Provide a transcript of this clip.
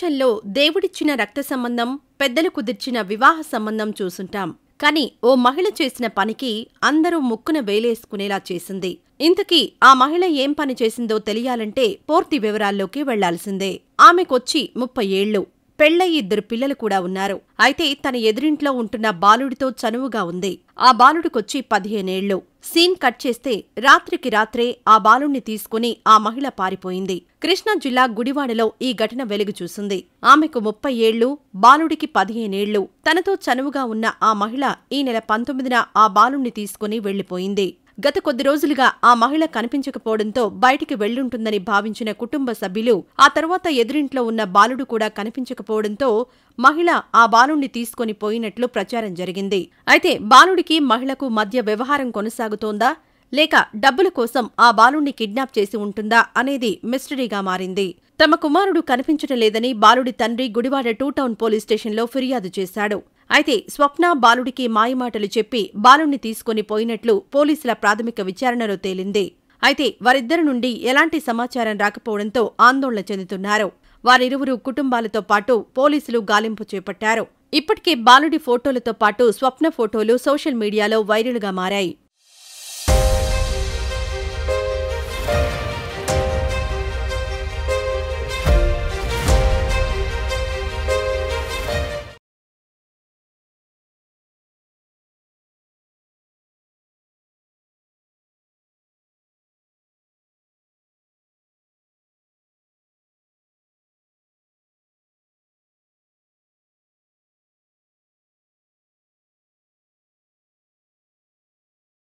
ప్రపంచంలో దేవుడిచ్చిన రక్త సంబంధం పెద్దలు కుదిర్చిన వివాహ సంబంధం చూసుంటాం కాని ఓ మహిళ చేసిన పనికి అందరూ ముక్కున వేలేసుకునేలా చేసింది ఇంతకీ ఆ మహిళ ఏం పని చేసిందో తెలియాలంటే పూర్తి వివరాల్లోకి వెళ్లాల్సిందే ఆమెకొచ్చి ముప్పై ఏళ్లు పెళ్లయి ఇద్దరు పిల్లలు కూడా ఉన్నారు అయితే తన ఎదురింట్లో ఉంటున్న బాలుడితో చనువుగా ఉంది ఆ బాలుడికొచ్చి పదిహేనేళ్లు సీన్ కట్ చేస్తే రాత్రికి రాత్రే ఆ బాలుణ్ణి తీసుకుని ఆ మహిళ పారిపోయింది కృష్ణా జిల్లా గుడివాడలో ఈ ఘటన వెలుగు చూసింది ఆమెకు ముప్పై ఏళ్లు బాలుడికి పదిహేనేళ్లు తనతో చనువుగా ఉన్న ఆ మహిళ ఈ నెల పంతొమ్మిదిన ఆ బాలుణ్ణి తీసుకుని వెళ్లిపోయింది గత కొద్ది రోజులుగా ఆ మహిళ కనిపించకపోవడంతో బయటికి వెళ్లుంటుందని భావించిన కుటుంబ సభ్యులు ఆ తర్వాత ఎదురింట్లో ఉన్న బాలుడు కూడా కనిపించకపోవడంతో మహిళ ఆ బాలుణ్ణి తీసుకుని పోయినట్లు ప్రచారం జరిగింది అయితే బాలుడికి మహిళకు మధ్య వ్యవహారం కొనసాగుతోందా లేక డబ్బుల కోసం ఆ బాలుణ్ణి కిడ్నాప్ చేసి ఉంటుందా అనేది మిస్టరీగా మారింది తమ కుమారుడు కనిపించడం లేదని బాలుడి తండ్రి గుడివాడ టూ టౌన్ పోలీస్ స్టేషన్లో ఫిర్యాదు చేశాడు అయితే స్వప్న బాలుడికి మాయమాటలు చెప్పి బాలుణ్ణి తీసుకుని పోయినట్లు పోలీసుల ప్రాథమిక విచారణలో తేలింది అయితే వారిద్దరి నుండి ఎలాంటి సమాచారం రాకపోవడంతో ఆందోళన చెందుతున్నారు వారిరువురు కుటుంబాలతో పాటు పోలీసులు గాలింపు చేపట్టారు ఇప్పటికే బాలుడి ఫోటోలతో పాటు స్వప్న ఫోటోలు సోషల్ మీడియాలో వైరల్గా మారాయి